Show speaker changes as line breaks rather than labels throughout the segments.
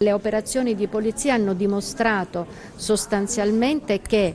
Le operazioni di polizia hanno dimostrato sostanzialmente che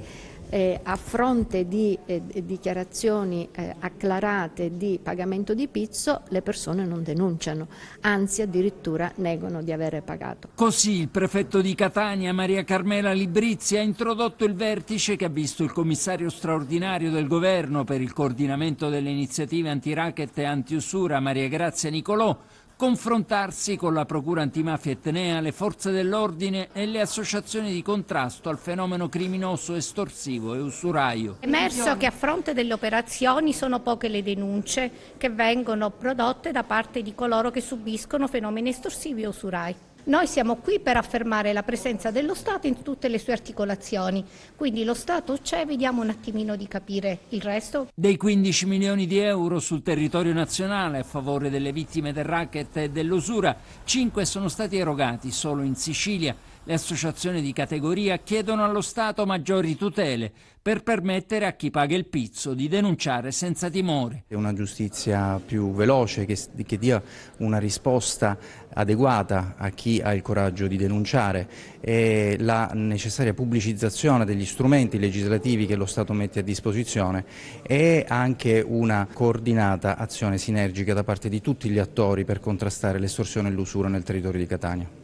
eh, a fronte di eh, dichiarazioni eh, acclarate di pagamento di pizzo le persone non denunciano, anzi addirittura negano di avere pagato.
Così il prefetto di Catania, Maria Carmela Librizia, ha introdotto il vertice che ha visto il commissario straordinario del governo per il coordinamento delle iniziative anti-racket e anti-usura, Maria Grazia Nicolò, confrontarsi con la Procura antimafia etnea, le forze dell'ordine e le associazioni di contrasto al fenomeno criminoso, estorsivo e usuraio. È emerso che
a fronte delle operazioni sono poche le denunce che vengono prodotte da parte di coloro che subiscono fenomeni estorsivi e usurai. Noi siamo qui per affermare la presenza dello Stato in tutte le sue articolazioni, quindi lo Stato c'è, vediamo un attimino di capire il resto.
Dei 15 milioni di euro sul territorio nazionale a favore delle vittime del racket e dell'usura, 5 sono stati erogati solo in Sicilia. Le associazioni di categoria chiedono allo Stato maggiori tutele per permettere a chi paga il pizzo di denunciare senza timore.
È una giustizia più veloce che, che dia una risposta adeguata a chi chi ha il coraggio di denunciare e la necessaria pubblicizzazione degli strumenti legislativi che lo Stato mette a disposizione e anche una coordinata azione sinergica da parte di tutti gli attori per contrastare l'estorsione e l'usura nel territorio di Catania.